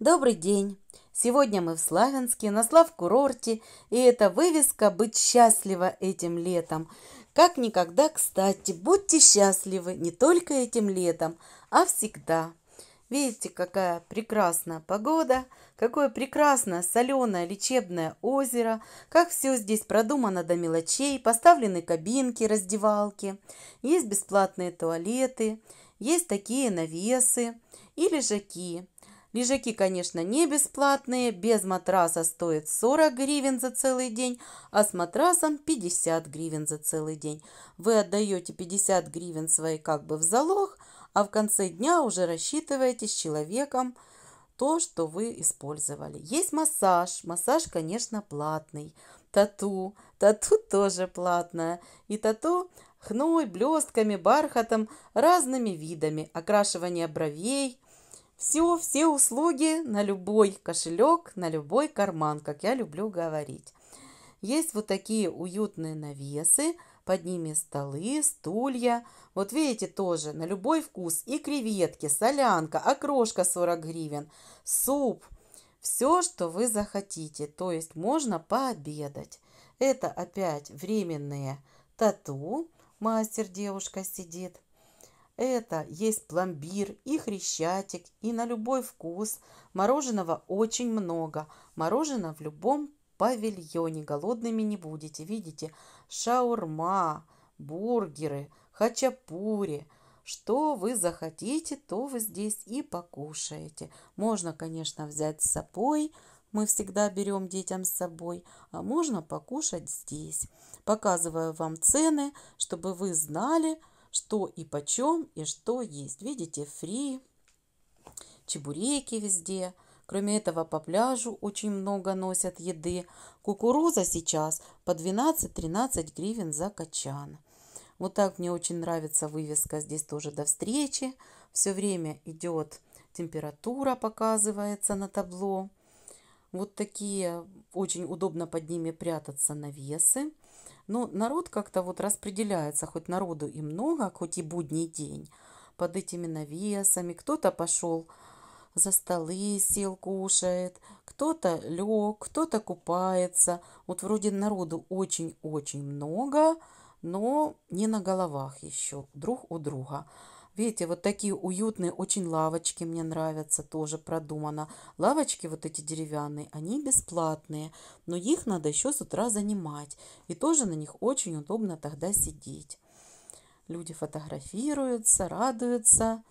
Добрый день! Сегодня мы в Славянске, на Славкурорте, и эта вывеска «Быть счастлива этим летом». Как никогда, кстати, будьте счастливы не только этим летом, а всегда. Видите, какая прекрасная погода, какое прекрасное соленое лечебное озеро, как все здесь продумано до мелочей, поставлены кабинки, раздевалки, есть бесплатные туалеты, есть такие навесы и лежаки – Лежаки, конечно, не бесплатные, без матраса стоит 40 гривен за целый день, а с матрасом 50 гривен за целый день. Вы отдаете 50 гривен свои как бы в залог, а в конце дня уже рассчитываете с человеком то, что вы использовали. Есть массаж, массаж, конечно, платный. Тату, тату тоже платное. И тату хной, блестками, бархатом, разными видами. Окрашивание бровей, все, все услуги на любой кошелек, на любой карман, как я люблю говорить. Есть вот такие уютные навесы, под ними столы, стулья. Вот видите, тоже на любой вкус. И креветки, солянка, окрошка 40 гривен, суп. Все, что вы захотите, то есть можно пообедать. Это опять временные тату, мастер девушка сидит. Это есть пломбир и хрящатик, и на любой вкус. Мороженого очень много. Мороженое в любом павильоне. Голодными не будете. Видите, шаурма, бургеры, хачапури. Что вы захотите, то вы здесь и покушаете. Можно, конечно, взять с собой мы всегда берем детям с собой, а можно покушать здесь. Показываю вам цены, чтобы вы знали, что и почем, и что есть. Видите, фри, чебуреки везде. Кроме этого, по пляжу очень много носят еды. Кукуруза сейчас по 12-13 гривен за качан. Вот так мне очень нравится вывеска. Здесь тоже до встречи. Все время идет температура, показывается на табло. Вот такие очень удобно под ними прятаться навесы. Но народ как-то вот распределяется, хоть народу и много, хоть и будний день, под этими навесами. Кто-то пошел за столы, сел, кушает, кто-то лег, кто-то купается. Вот вроде народу очень-очень много, но не на головах еще друг у друга. Видите, вот такие уютные очень лавочки мне нравятся, тоже продумано. Лавочки вот эти деревянные, они бесплатные, но их надо еще с утра занимать. И тоже на них очень удобно тогда сидеть. Люди фотографируются, радуются.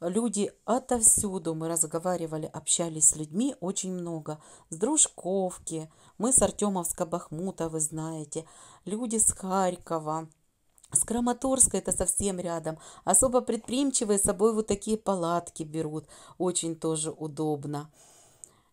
Люди отовсюду, мы разговаривали, общались с людьми очень много. С Дружковки, мы с Артемовска-Бахмута, вы знаете, люди с Харькова, с Краматорска это совсем рядом. Особо предприимчивые с собой вот такие палатки берут. Очень тоже удобно.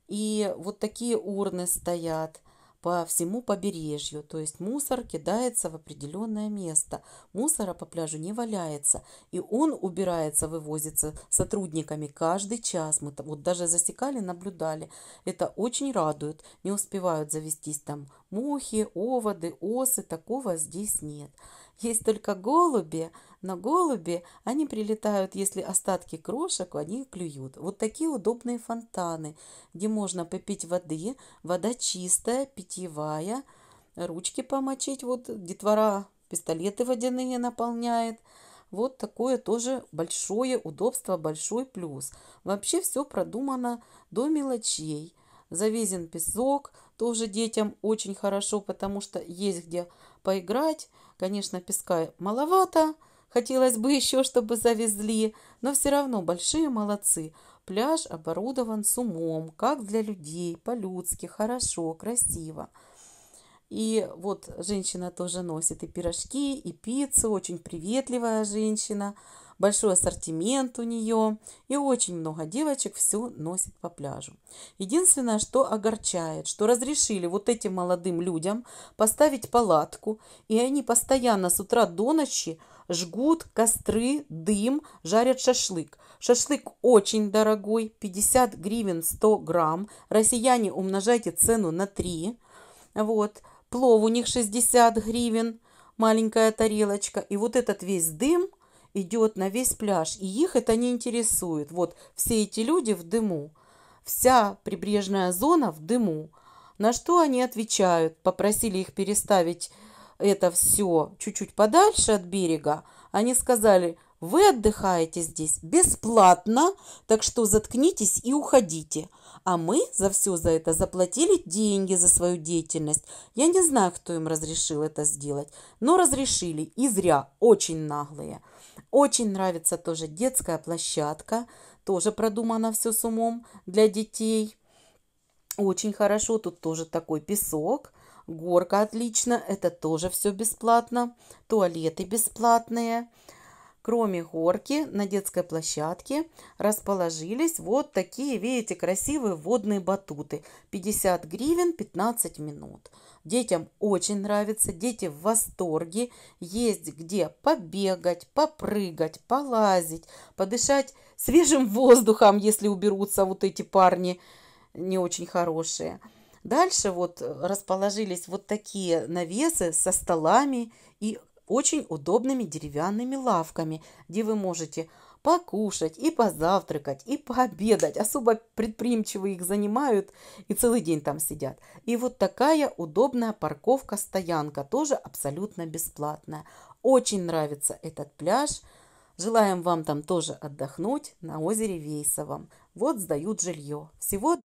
И вот такие урны стоят по всему побережью. То есть мусор кидается в определенное место. Мусора по пляжу не валяется. И он убирается, вывозится сотрудниками каждый час. Мы вот даже засекали, наблюдали. Это очень радует. Не успевают завестись там мухи, оводы, осы. Такого здесь нет. Есть только голуби, но голуби, они прилетают, если остатки крошек, они клюют. Вот такие удобные фонтаны, где можно попить воды, вода чистая, питьевая, ручки помочить, вот детвора пистолеты водяные наполняет. Вот такое тоже большое удобство, большой плюс. Вообще все продумано до мелочей – завезен песок, тоже детям очень хорошо, потому что есть где поиграть. Конечно, песка маловато, хотелось бы еще, чтобы завезли, но все равно большие молодцы. Пляж оборудован с умом, как для людей, по-людски, хорошо, красиво. И вот женщина тоже носит и пирожки, и пиццу, очень приветливая женщина, большой ассортимент у нее, и очень много девочек все носит по пляжу. Единственное, что огорчает, что разрешили вот этим молодым людям поставить палатку, и они постоянно с утра до ночи жгут костры, дым, жарят шашлык. Шашлык очень дорогой, 50 гривен 100 грамм. Россияне умножайте цену на 3. Вот. Плов у них 60 гривен, маленькая тарелочка. И вот этот весь дым идет на весь пляж. И их это не интересует. Вот все эти люди в дыму. Вся прибрежная зона в дыму. На что они отвечают? Попросили их переставить это все чуть-чуть подальше от берега. Они сказали, вы отдыхаете здесь бесплатно, так что заткнитесь и уходите. А мы за все за это заплатили деньги за свою деятельность. Я не знаю, кто им разрешил это сделать, но разрешили и зря, очень наглые. Очень нравится тоже детская площадка, тоже продумано все с умом для детей. Очень хорошо, тут тоже такой песок, горка отлично, это тоже все бесплатно, туалеты бесплатные – кроме горки, на детской площадке расположились вот такие, видите, красивые водные батуты. 50 гривен 15 минут. Детям очень нравится, дети в восторге. Есть где побегать, попрыгать, полазить, подышать свежим воздухом, если уберутся вот эти парни не очень хорошие. Дальше вот расположились вот такие навесы со столами и очень удобными деревянными лавками, где вы можете покушать и позавтракать, и пообедать. Особо предприимчивые их занимают и целый день там сидят. И вот такая удобная парковка-стоянка, тоже абсолютно бесплатная. Очень нравится этот пляж. Желаем вам там тоже отдохнуть на озере Вейсовом. Вот сдают жилье. Всего